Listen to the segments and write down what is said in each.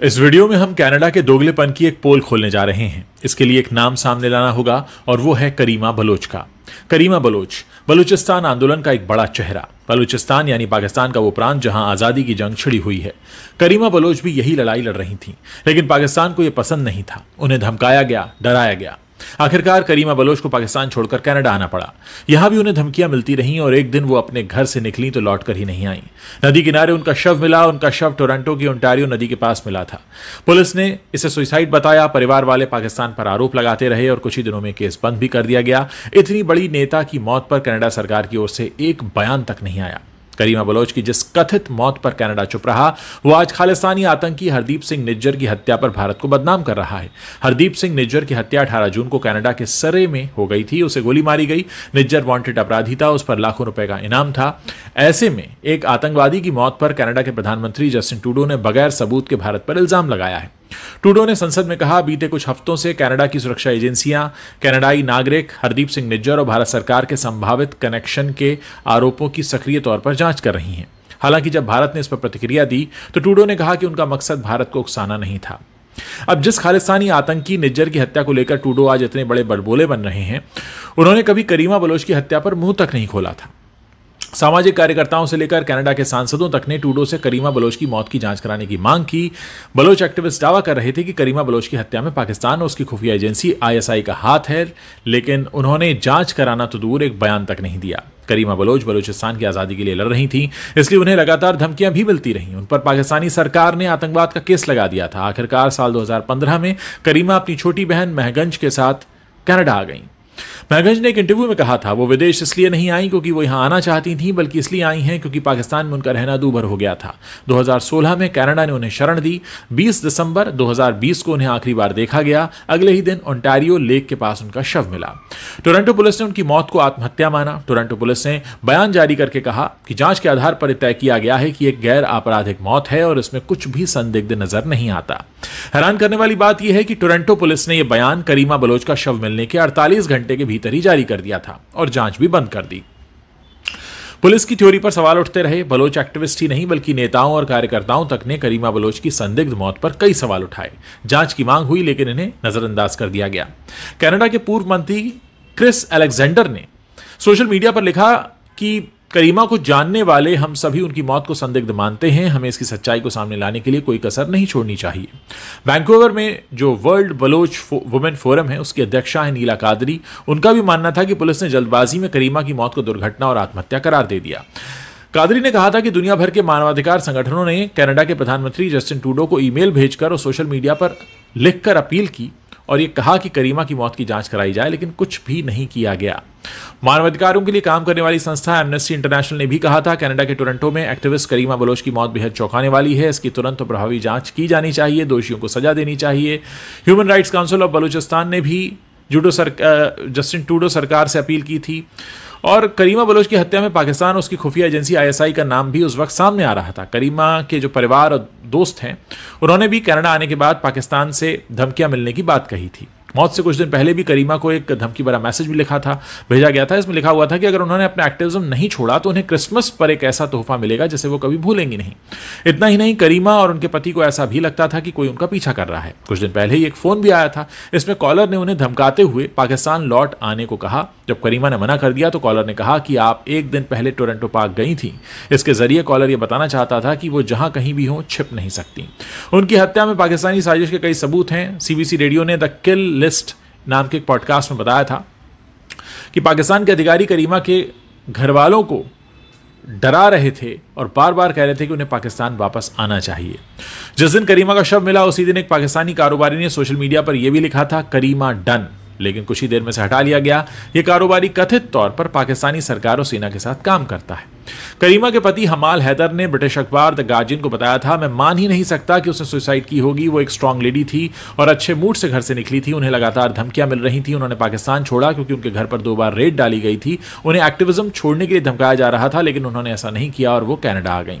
इस वीडियो में हम कनाडा के दोगलेपन की एक पोल खोलने जा रहे हैं इसके लिए एक नाम सामने लाना होगा और वो है करीमा बलोच का करीमा बलोच बलूचिस्तान आंदोलन का एक बड़ा चेहरा बलूचिस्तान यानी पाकिस्तान का वो प्रांत जहां आज़ादी की जंग छिड़ी हुई है करीमा बलोच भी यही लड़ाई लड़ रही थी लेकिन पाकिस्तान को यह पसंद नहीं था उन्हें धमकाया गया डराया गया आखिरकार करीमा बलोच को पाकिस्तान छोड़कर कनाडा आना पड़ा यहां भी उन्हें धमकियां मिलती रहीं और एक दिन वो अपने घर से निकली तो लौट कर ही नहीं आई नदी किनारे उनका शव मिला उनका शव टोरंटो की ओंटारियो नदी के पास मिला था पुलिस ने इसे सुइसाइड बताया परिवार वाले पाकिस्तान पर आरोप लगाते रहे और कुछ ही दिनों में केस बंद भी कर दिया गया इतनी बड़ी नेता की मौत पर कनाडा सरकार की ओर से एक बयान तक नहीं आया करीमा बलोच की जिस कथित मौत पर कनाडा चुप रहा वो आज खालिस्तानी आतंकी हरदीप सिंह निज्जर की हत्या पर भारत को बदनाम कर रहा है हरदीप सिंह निज्जर की हत्या अठारह जून को कनाडा के सरे में हो गई थी उसे गोली मारी गई निज्जर वांटेड अपराधी था उस पर लाखों रुपए का इनाम था ऐसे में एक आतंकवादी की मौत पर कनाडा के प्रधानमंत्री जस्टिन टूडो ने बगैर सबूत के भारत पर इल्जाम लगाया है टूडो ने संसद में कहा बीते कुछ हफ्तों से कनाडा की सुरक्षा एजेंसियां कनाडाई नागरिक हरदीप सिंह निज्जर और भारत सरकार के संभावित कनेक्शन के आरोपों की सक्रिय तौर पर जांच कर रही हैं हालांकि जब भारत ने इस पर प्रतिक्रिया दी तो टूडो ने कहा कि उनका मकसद भारत को उकसाना नहीं था अब जिस खालिस्तानी आतंकी निज्जर की हत्या को लेकर टूडो आज इतने बड़े बड़बोले बन रहे हैं उन्होंने कभी करीमा बलोच की हत्या पर मुंह तक नहीं खोला था सामाजिक कार्यकर्ताओं से लेकर कनाडा के सांसदों तक ने टूडो से करीमा बलोच की मौत की जांच कराने की मांग की बलोच एक्टिविस्ट दावा कर रहे थे कि करीमा बलोच की हत्या में पाकिस्तान और उसकी खुफिया एजेंसी आईएसआई का हाथ है लेकिन उन्होंने जांच कराना तो दूर एक बयान तक नहीं दिया करीमा बलोच बलोचिस्तान की आज़ादी के लिए लड़ रही थी इसलिए उन्हें लगातार धमकियां भी मिलती रहीं उन पर पाकिस्तानी सरकार ने आतंकवाद का केस लगा दिया था आखिरकार साल 2015 में करीमा अपनी छोटी बहन महगंज के साथ कनाडा आ गईं महगंज ने एक इंटरव्यू में कहा था वो विदेश इसलिए नहीं आई क्योंकि वो यहां आना चाहती थी बल्कि इसलिए आई हैं क्योंकि पाकिस्तान में उनका रहना दूभर हो गया था 2016 में कनाडा ने उन्हें शरण दी 20 दिसंबर 2020 को उन्हें आखिरी बार देखा गया अगले ही दिन ओंटारियो लेक के पास उनका शव मिला टोरंटो पुलिस ने उनकी मौत को आत्महत्या माना टोरंटो पुलिस ने बयान जारी करके कहा कि जांच के आधार पर तय किया गया है कि एक गैर आपराधिक मौत है और इसमें कुछ भी संदिग्ध नजर नहीं आता हैरान करने वाली बात यह है कि टोरंटो पुलिस ने यह बयान करीमा बलोच का शव मिलने के 48 घंटे के भीतर ही जारी कर दिया था और जांच भी बंद कर दी पुलिस की थ्योरी पर सवाल उठते रहे बलोच एक्टिविस्ट ही नहीं बल्कि नेताओं और कार्यकर्ताओं तक ने करीमा बलोच की संदिग्ध मौत पर कई सवाल उठाए जांच की मांग हुई लेकिन इन्हें नजरअंदाज कर दिया गया कनाडा के पूर्व मंत्री क्रिस अलेक्जेंडर ने सोशल मीडिया पर लिखा कि करीमा को जानने वाले हम सभी उनकी मौत को संदिग्ध मानते हैं हमें इसकी सच्चाई को सामने लाने के लिए कोई कसर नहीं छोड़नी चाहिए वैंकूवर में जो वर्ल्ड बलोच वुमेन फोरम है उसकी अध्यक्षा है नीला कादरी उनका भी मानना था कि पुलिस ने जल्दबाजी में करीमा की मौत को दुर्घटना और आत्महत्या करार दे दिया कादरी ने कहा था कि दुनिया भर के मानवाधिकार संगठनों ने कनाडा के प्रधानमंत्री जस्टिन टूडो को ईमेल भेजकर और सोशल मीडिया पर लिखकर अपील की और ये कहा कि करीमा की मौत की जांच कराई जाए लेकिन कुछ भी नहीं किया गया मानवाधिकारों के लिए काम करने वाली संस्था एमनेस्टी इंटरनेशनल ने भी कहा था कनाडा के टोरंटो में एक्टिविस्ट करीमा बलोच की मौत बेहद चौंकाने वाली है इसकी तुरंत तो प्रभावी जांच की जानी चाहिए दोषियों को सजा देनी चाहिए human rights council of Balochistan ने भी जूडो सर जस्टिन टूडो सरकार से अपील की थी और करीमा बलोच की हत्या में पाकिस्तान उसकी खुफिया एजेंसी आईएसआई का नाम भी उस वक्त सामने आ रहा था करीमा के जो परिवार और दोस्त हैं उन्होंने भी कनाडा आने के बाद पाकिस्तान से धमकियां मिलने की बात कही थी मौत से कुछ दिन पहले भी करीमा को एक धमकी भरा मैसेज भी लिखा था भेजा गया था इसमें लिखा हुआ था कि अगर उन्होंने अपना एक्टिविज्म नहीं छोड़ा तो उन्हें क्रिसमस पर एक ऐसा तोहफा मिलेगा जिसे वो कभी भूलेंगी नहीं इतना ही नहीं करीमा और उनके पति को ऐसा भी लगता था कि कोई उनका पीछा कर रहा है कुछ दिन पहले ही एक फोन भी आया था इसमें कॉलर ने उन्हें धमकाते हुए पाकिस्तान लौट आने को कहा जब करीमा ने मना कर दिया तो कॉलर ने कहा कि आप एक दिन पहले टोरंटो पार्क गई थी इसके जरिए कॉलर यह बताना चाहता था कि वो जहां कहीं भी हो छिप नहीं सकती उनकी हत्या में पाकिस्तानी साजिश के कई सबूत हैं सीबीसी रेडियो ने द किल लिस्ट नाम के एक पॉडकास्ट में बताया था कि पाकिस्तान के अधिकारी करीमा के घर वालों को डरा रहे थे और बार बार कह रहे थे कि उन्हें पाकिस्तान वापस आना चाहिए जिस दिन करीमा का शव मिला उसी दिन एक पाकिस्तानी कारोबारी ने सोशल मीडिया पर यह भी लिखा था करीमा डन लेकिन कुछ ही देर में से हटा लिया गया ये कारोबारी कथित तौर पर पाकिस्तानी सरकार और सेना के साथ काम करता है करीमा के पति हमाल हैदर ने ब्रिटिश अखबार द गार्जियन को बताया था मैं मान ही नहीं सकता कि उसने सुसाइड की होगी वो एक स्ट्रांग लेडी थी और अच्छे मूड से घर से निकली थी उन्हें लगातार धमकियां मिल रही थी उन्होंने पाकिस्तान छोड़ा क्योंकि उनके घर पर दो बार रेड डाली गई थी उन्हें एक्टिविज्म छोड़ने के लिए धमकाया जा रहा था लेकिन उन्होंने ऐसा नहीं किया और वो कैनेडा आ गई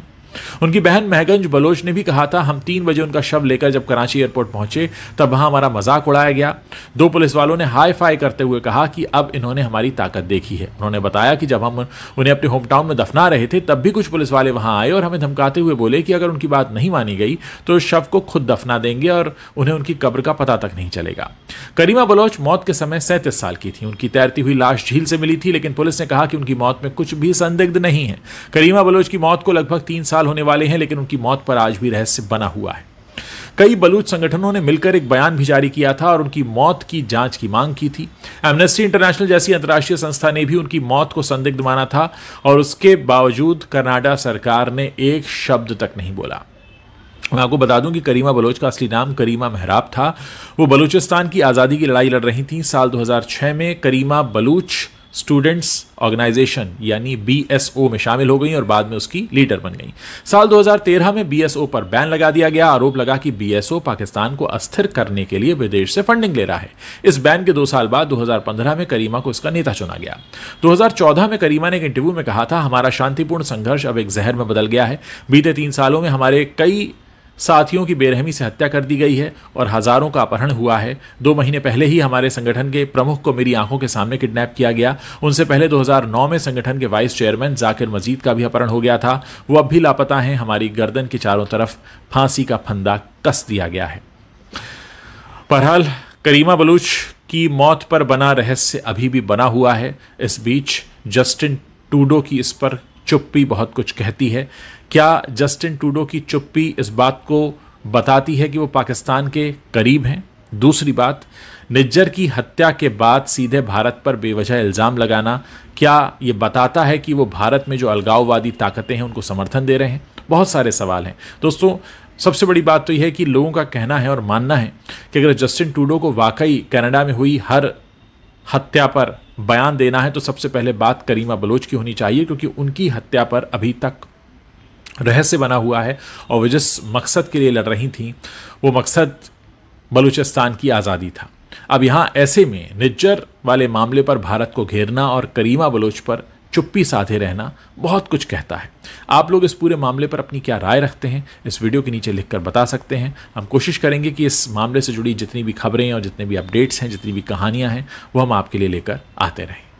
उनकी बहन महगंज बलोच ने भी कहा था हम तीन बजे उनका शव लेकर जब कराची एयरपोर्ट पहुंचे तब वहां हमारा मजाक उड़ाया गया दो पुलिस वालों ने हाई फाई करते हुए कहा कि अब इन्होंने हमारी ताकत देखी है उन्होंने बताया कि जब हम उन्हें अपने होम टाउन में दफना रहे थे तब भी कुछ पुलिस वाले वहां आए और हमें धमकाते हुए बोले कि अगर उनकी बात नहीं मानी गई तो शव को खुद दफना देंगे और उन्हें उनकी कब्र का पता तक नहीं चलेगा करीमा बलोच मौत के समय सैंतीस साल की थी उनकी तैरती हुई लाश झील से मिली थी लेकिन पुलिस ने कहा कि उनकी मौत में कुछ भी संदिग्ध नहीं है करीमा बलोच की मौत को लगभग तीन साल साल होने वाले हैं लेकिन उनकी मौत पर आज भी रहस्य बना हुआ है कई बलूच संगठनों ने मिलकर एक बयान भी जारी किया था और उनकी मौत की जांच की मांग की थी एमनेस्टी इंटरनेशनल जैसी अंतर्राष्ट्रीय संस्था ने भी उनकी मौत को संदिग्ध माना था और उसके बावजूद कर्नाटक सरकार ने एक शब्द तक नहीं बोला मैं आपको बता दूं कि करीमा बलोच का असली नाम करीमा मेहराब था वो बलूचिस्तान की आज़ादी की लड़ाई लड़ रही थी साल 2006 में करीमा बलूच स्टूडेंट्स ऑर्गेनाइजेशन यानी बीएसओ में शामिल हो गई और बाद में उसकी लीडर बन गई साल 2013 में बीएसओ पर बैन लगा दिया गया आरोप लगा कि बीएसओ पाकिस्तान को अस्थिर करने के लिए विदेश से फंडिंग ले रहा है इस बैन के दो साल बाद 2015 में करीमा को इसका नेता चुना गया 2014 में करीमा ने एक इंटरव्यू में कहा था हमारा शांतिपूर्ण संघर्ष अब एक जहर में बदल गया है बीते तीन सालों में हमारे कई साथियों की बेरहमी से हत्या कर दी गई है और हजारों का अपहरण हुआ है दो महीने पहले ही हमारे संगठन के प्रमुख को मेरी आंखों के सामने किडनैप किया गया उनसे पहले 2009 में संगठन के वाइस चेयरमैन जाकिर मजीद का भी अपहरण हो गया था वो अब भी लापता हैं हमारी गर्दन के चारों तरफ फांसी का फंदा कस दिया गया है बहरहाल करीमा बलूच की मौत पर बना रहस्य अभी भी बना हुआ है इस बीच जस्टिन टूडो की इस पर चुप्पी बहुत कुछ कहती है क्या जस्टिन टूडो की चुप्पी इस बात को बताती है कि वो पाकिस्तान के करीब हैं दूसरी बात निज्जर की हत्या के बाद सीधे भारत पर बेवजह इल्ज़ाम लगाना क्या ये बताता है कि वो भारत में जो अलगाववादी ताकतें हैं उनको समर्थन दे रहे हैं बहुत सारे सवाल हैं दोस्तों सबसे बड़ी बात तो यह है कि लोगों का कहना है और मानना है कि अगर जस्टिन टूडो को वाकई कनाडा में हुई हर हत्या पर बयान देना है तो सबसे पहले बात करीमा बलोच की होनी चाहिए क्योंकि उनकी हत्या पर अभी तक रहस्य बना हुआ है और वे जिस मकसद के लिए लड़ रही थी वो मकसद बलूचिस्तान की आज़ादी था अब यहाँ ऐसे में निज्जर वाले मामले पर भारत को घेरना और करीमा बलोच पर चुप्पी साधे रहना बहुत कुछ कहता है आप लोग इस पूरे मामले पर अपनी क्या राय रखते हैं इस वीडियो के नीचे लिखकर बता सकते हैं हम कोशिश करेंगे कि इस मामले से जुड़ी जितनी भी खबरें और जितने भी अपडेट्स हैं जितनी भी कहानियाँ हैं वो हम आपके लिए लेकर आते रहें